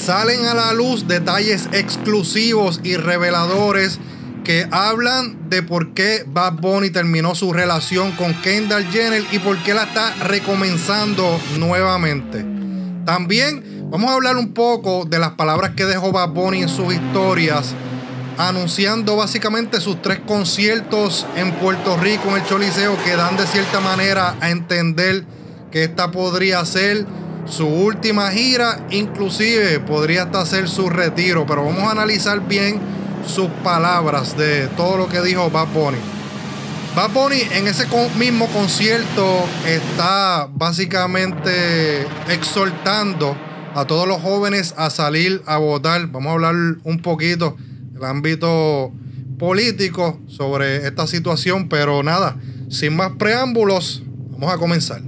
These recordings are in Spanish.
salen a la luz detalles exclusivos y reveladores que hablan de por qué Bad Bunny terminó su relación con Kendall Jenner y por qué la está recomenzando nuevamente. También vamos a hablar un poco de las palabras que dejó Bad Bunny en sus historias, anunciando básicamente sus tres conciertos en Puerto Rico en el Choliseo que dan de cierta manera a entender que esta podría ser su última gira, inclusive podría hasta ser su retiro, pero vamos a analizar bien sus palabras de todo lo que dijo Bad Bunny. Bad Bunny en ese mismo concierto está básicamente exhortando a todos los jóvenes a salir a votar. Vamos a hablar un poquito del ámbito político sobre esta situación, pero nada, sin más preámbulos, vamos a comenzar.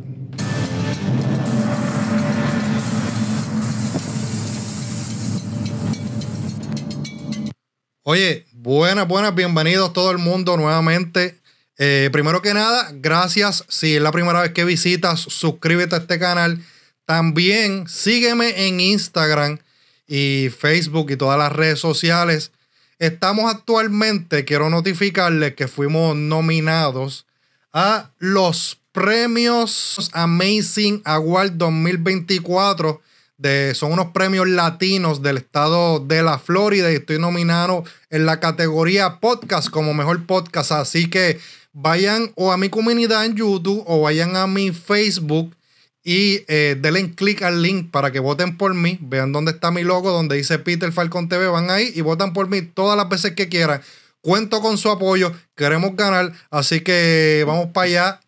Oye, buenas, buenas, bienvenidos todo el mundo nuevamente. Eh, primero que nada, gracias. Si es la primera vez que visitas, suscríbete a este canal. También sígueme en Instagram y Facebook y todas las redes sociales. Estamos actualmente, quiero notificarles que fuimos nominados a los premios Amazing Award 2024 de, son unos premios latinos del estado de la Florida y estoy nominado en la categoría podcast como mejor podcast. Así que vayan o a mi comunidad en YouTube o vayan a mi Facebook y eh, denle clic al link para que voten por mí. Vean dónde está mi logo, donde dice Peter Falcon TV. Van ahí y votan por mí todas las veces que quieran. Cuento con su apoyo, queremos ganar, así que vamos para allá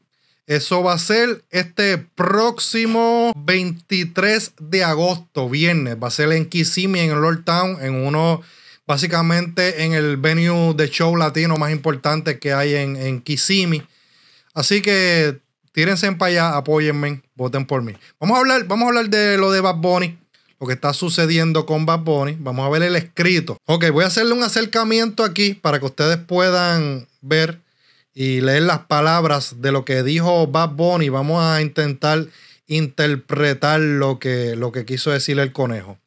eso va a ser este próximo 23 de agosto, viernes. Va a ser en Kissimmee, en el Town, en uno, básicamente en el venue de show latino más importante que hay en, en Kissimmee. Así que tírense para allá, apóyenme, voten por mí. Vamos a hablar, vamos a hablar de lo de Bad Bunny lo que está sucediendo con Bad Bunny. Vamos a ver el escrito. Ok, voy a hacerle un acercamiento aquí para que ustedes puedan ver y leer las palabras de lo que dijo Bad Bunny. Vamos a intentar interpretar lo que, lo que quiso decir el conejo.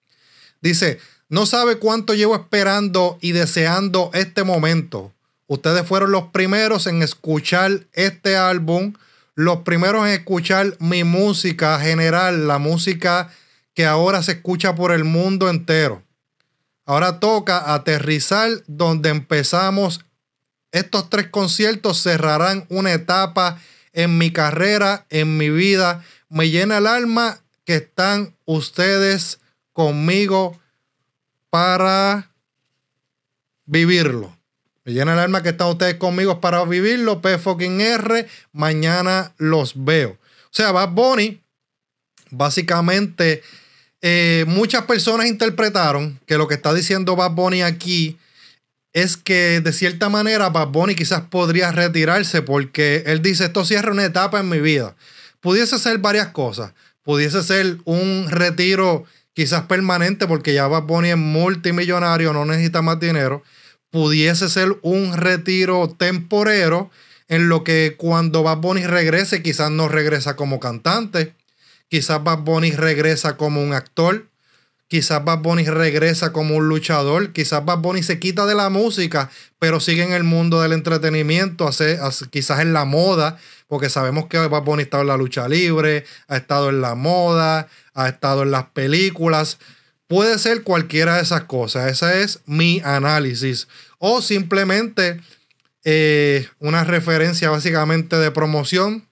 Dice, no sabe cuánto llevo esperando y deseando este momento. Ustedes fueron los primeros en escuchar este álbum, los primeros en escuchar mi música general, la música que ahora se escucha por el mundo entero. Ahora toca aterrizar donde empezamos estos tres conciertos cerrarán una etapa en mi carrera, en mi vida. Me llena el alma que están ustedes conmigo para vivirlo. Me llena el alma que están ustedes conmigo para vivirlo. P R. Mañana los veo. O sea, Bad Bunny, básicamente, eh, muchas personas interpretaron que lo que está diciendo Bad Bunny aquí es que de cierta manera Bad Bunny quizás podría retirarse porque él dice, esto cierra una etapa en mi vida. Pudiese ser varias cosas. Pudiese ser un retiro quizás permanente porque ya Bad Bunny es multimillonario, no necesita más dinero. Pudiese ser un retiro temporero en lo que cuando Bad Bunny regrese, quizás no regresa como cantante. Quizás Bad Bunny regresa como un actor Quizás Bad Bunny regresa como un luchador. Quizás Bad Bunny se quita de la música, pero sigue en el mundo del entretenimiento, hace, quizás en la moda, porque sabemos que Bad Bunny está en la lucha libre, ha estado en la moda, ha estado en las películas. Puede ser cualquiera de esas cosas. Esa es mi análisis. O simplemente eh, una referencia básicamente de promoción.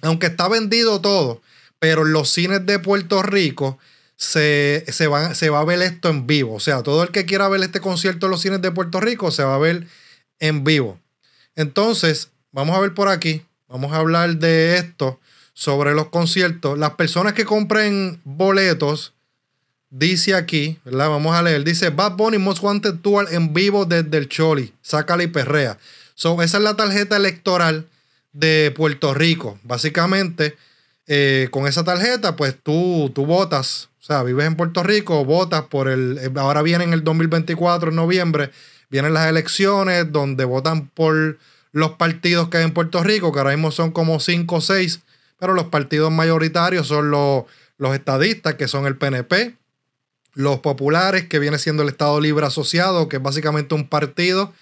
Aunque está vendido todo, pero los cines de Puerto Rico se, se, va, a ver esto en vivo. O sea, todo el que quiera ver este concierto en los cines de Puerto Rico se va a ver en vivo. Entonces, vamos a ver por aquí, vamos a hablar de esto, sobre los conciertos. Las personas que compren boletos, dice aquí, ¿verdad? Vamos a leer, dice Bad Bunny Most Wanted Tour en vivo desde el Choli, sácala y perrea. esa es la tarjeta electoral de Puerto Rico. Básicamente, eh, con esa tarjeta, pues tú, tú votas o sea, vives en Puerto Rico, votas por el. Ahora viene en el 2024, en noviembre, vienen las elecciones donde votan por los partidos que hay en Puerto Rico, que ahora mismo son como cinco o seis, pero los partidos mayoritarios son los, los estadistas, que son el PNP, los populares, que viene siendo el Estado Libre Asociado, que es básicamente un partido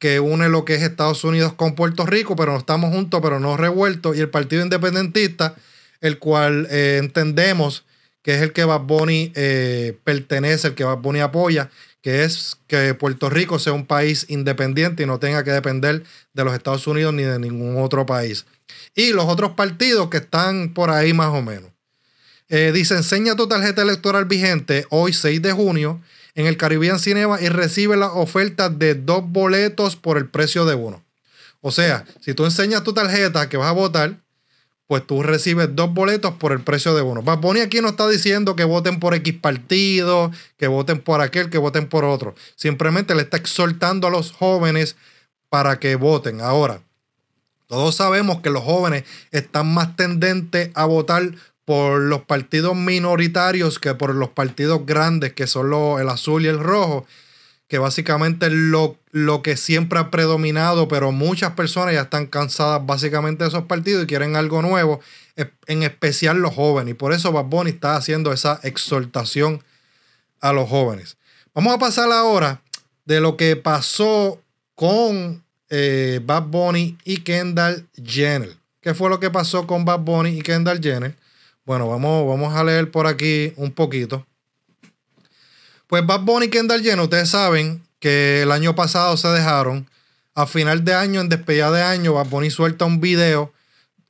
que une lo que es Estados Unidos con Puerto Rico, pero no estamos juntos, pero no revueltos, y el Partido Independentista, el cual eh, entendemos que es el que Bad Bunny eh, pertenece, el que Bad Bunny apoya, que es que Puerto Rico sea un país independiente y no tenga que depender de los Estados Unidos ni de ningún otro país. Y los otros partidos que están por ahí más o menos. Eh, dice, enseña tu tarjeta electoral vigente hoy 6 de junio en el Caribbean Cinema y recibe la oferta de dos boletos por el precio de uno. O sea, si tú enseñas tu tarjeta que vas a votar, pues tú recibes dos boletos por el precio de uno. Bad aquí no está diciendo que voten por X partido, que voten por aquel, que voten por otro. Simplemente le está exhortando a los jóvenes para que voten. Ahora, todos sabemos que los jóvenes están más tendentes a votar por los partidos minoritarios que por los partidos grandes, que son el azul y el rojo que básicamente lo, lo que siempre ha predominado, pero muchas personas ya están cansadas básicamente de esos partidos y quieren algo nuevo, en especial los jóvenes. Y por eso Bad Bunny está haciendo esa exhortación a los jóvenes. Vamos a pasar ahora de lo que pasó con eh, Bad Bunny y Kendall Jenner. ¿Qué fue lo que pasó con Bad Bunny y Kendall Jenner? Bueno, vamos, vamos a leer por aquí un poquito. Pues Bad Bunny y Kendall Jenner, ustedes saben que el año pasado se dejaron. A final de año, en despedida de año, Bad Bunny suelta un video,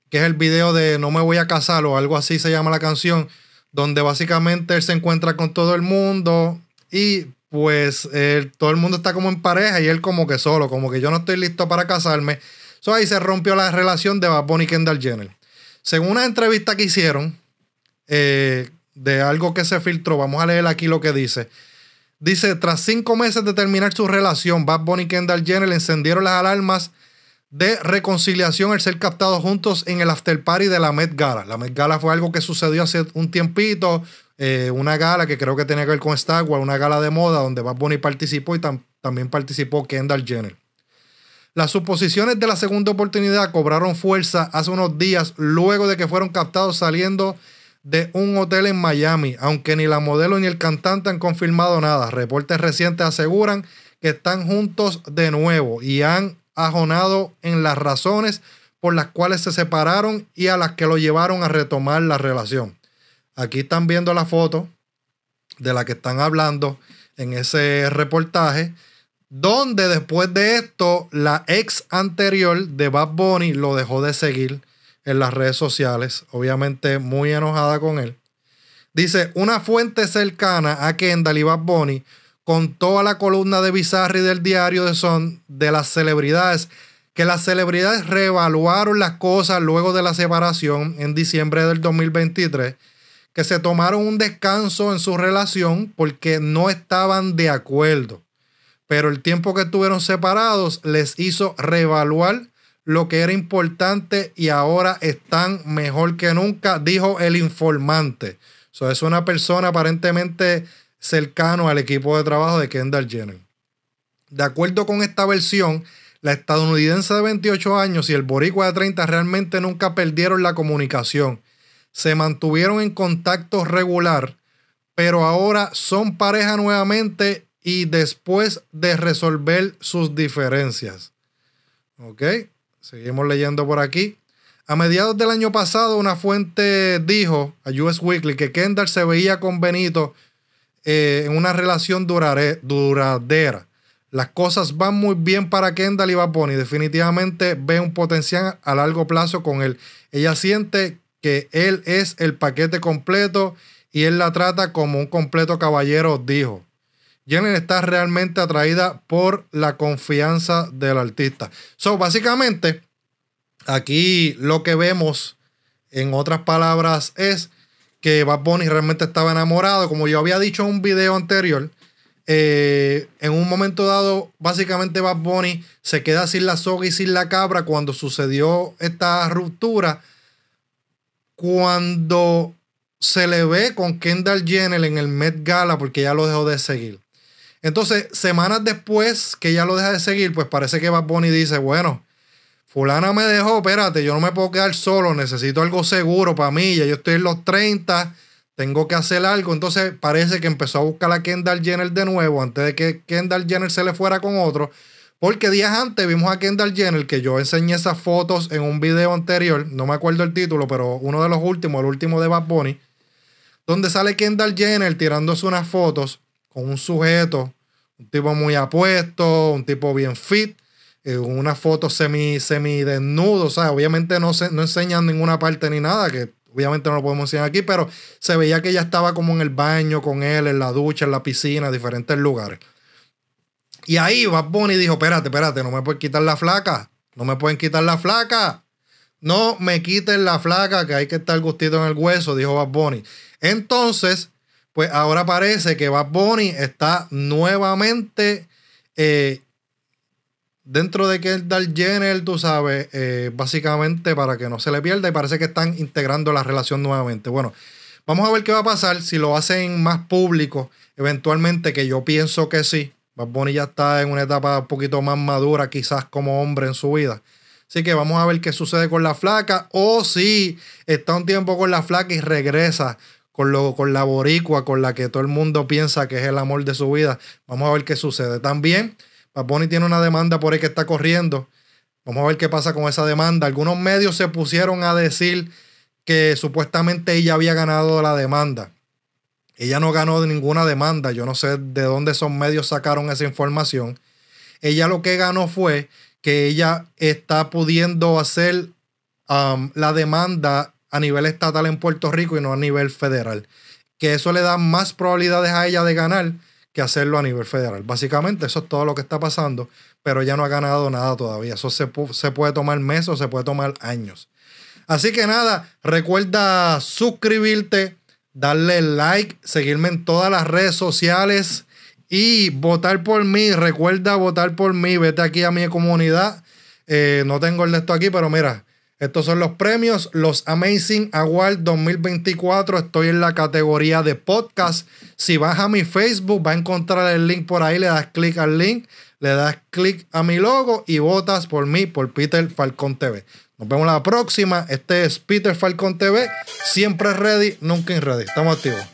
que es el video de No me voy a casar o algo así se llama la canción, donde básicamente él se encuentra con todo el mundo y pues todo el mundo está como en pareja y él como que solo, como que yo no estoy listo para casarme. eso ahí se rompió la relación de Bad Bunny y Kendall Jenner. Según una entrevista que hicieron, eh, de algo que se filtró, vamos a leer aquí lo que dice. Dice, tras cinco meses de terminar su relación, Bad Bunny y Kendall Jenner encendieron las alarmas de reconciliación al ser captados juntos en el after party de la Met Gala. La Met Gala fue algo que sucedió hace un tiempito, eh, una gala que creo que tenía que ver con Star Wars, una gala de moda donde Bad Bunny participó y también participó Kendall Jenner. Las suposiciones de la segunda oportunidad cobraron fuerza hace unos días luego de que fueron captados saliendo de un hotel en Miami, aunque ni la modelo ni el cantante han confirmado nada. Reportes recientes aseguran que están juntos de nuevo y han ajonado en las razones por las cuales se separaron y a las que lo llevaron a retomar la relación. Aquí están viendo la foto de la que están hablando en ese reportaje, donde después de esto la ex anterior de Bad Bunny lo dejó de seguir en las redes sociales, obviamente muy enojada con él. Dice, una fuente cercana a Kendall y Bad Bunny contó a la columna de Bizarri del diario de Son de las celebridades que las celebridades reevaluaron las cosas luego de la separación en diciembre del 2023, que se tomaron un descanso en su relación porque no estaban de acuerdo. Pero el tiempo que estuvieron separados les hizo reevaluar lo que era importante y ahora están mejor que nunca, dijo el informante. So, es una persona aparentemente cercano al equipo de trabajo de Kendall Jenner. De acuerdo con esta versión, la estadounidense de 28 años y el boricua de 30 realmente nunca perdieron la comunicación. Se mantuvieron en contacto regular, pero ahora son pareja nuevamente y después de resolver sus diferencias. ¿Ok? Seguimos leyendo por aquí. A mediados del año pasado, una fuente dijo a US Weekly que Kendall se veía con Benito eh, en una relación duradera. Las cosas van muy bien para Kendall y Bad Definitivamente ve un potencial a largo plazo con él. Ella siente que él es el paquete completo y él la trata como un completo caballero, dijo. Jenner está realmente atraída por la confianza del artista. So, básicamente, aquí lo que vemos, en otras palabras, es que Bad Bunny realmente estaba enamorado. Como yo había dicho en un video anterior, eh, en un momento dado, básicamente Bad Bunny se queda sin la soga y sin la cabra cuando sucedió esta ruptura. Cuando se le ve con Kendall Jenner en el Met Gala porque ya lo dejó de seguir. Entonces, semanas después que ella lo deja de seguir, pues parece que Bad Bunny dice, bueno, fulana me dejó, espérate, yo no me puedo quedar solo, necesito algo seguro para mí, ya yo estoy en los 30, tengo que hacer algo. Entonces, parece que empezó a buscar a Kendall Jenner de nuevo, antes de que Kendall Jenner se le fuera con otro, porque días antes vimos a Kendall Jenner, que yo enseñé esas fotos en un video anterior, no me acuerdo el título, pero uno de los últimos, el último de Bad Bunny, donde sale Kendall Jenner tirándose unas fotos con un sujeto, un tipo muy apuesto, un tipo bien fit, eh, una foto semi, semi desnudo, o sea, obviamente no, se, no enseñan ninguna parte ni nada, que obviamente no lo podemos enseñar aquí, pero se veía que ella estaba como en el baño con él, en la ducha, en la piscina, en diferentes lugares. Y ahí Bad Bunny dijo, espérate, espérate, no me pueden quitar la flaca, no me pueden quitar la flaca, no me quiten la flaca, que hay que estar gustito en el hueso, dijo Bad Bunny. Entonces, pues ahora parece que Bad Bunny está nuevamente eh, dentro de que Kendall Jenner, tú sabes, eh, básicamente para que no se le pierda y parece que están integrando la relación nuevamente. Bueno, vamos a ver qué va a pasar si lo hacen más público, eventualmente, que yo pienso que sí. Bad Bunny ya está en una etapa un poquito más madura, quizás como hombre en su vida. Así que vamos a ver qué sucede con la flaca o si está un tiempo con la flaca y regresa con, la boricua, con la que todo el mundo piensa que es el amor de su vida. Vamos a ver qué sucede. También, Paponi tiene una demanda por ahí que está corriendo. Vamos a ver qué pasa con esa demanda. Algunos medios se pusieron a decir que supuestamente ella había ganado la demanda. Ella no ganó ninguna demanda. Yo no sé de dónde esos medios sacaron esa información. Ella lo que ganó fue que ella está pudiendo hacer um, la demanda a nivel estatal en Puerto Rico y no a nivel federal. Que eso le da más probabilidades a ella de ganar que hacerlo a nivel federal. Básicamente eso es todo lo que está pasando, pero ella no ha ganado nada todavía. Eso se, puede tomar meses o se puede tomar años. Así que nada, recuerda suscribirte, darle like, seguirme en todas las redes sociales y votar por mí. Recuerda votar por mí, vete aquí a mi comunidad. Eh, no tengo el de esto aquí, pero mira, estos son los premios, los Amazing Award 2024. Estoy en la categoría de podcast. Si vas a mi Facebook, va a encontrar el link por ahí, le das clic al link, le das clic a mi logo y votas por mí, por Peter Falcón TV. Nos vemos la próxima. Este es Peter Falcón TV. Siempre ready, nunca en ready. Estamos activos.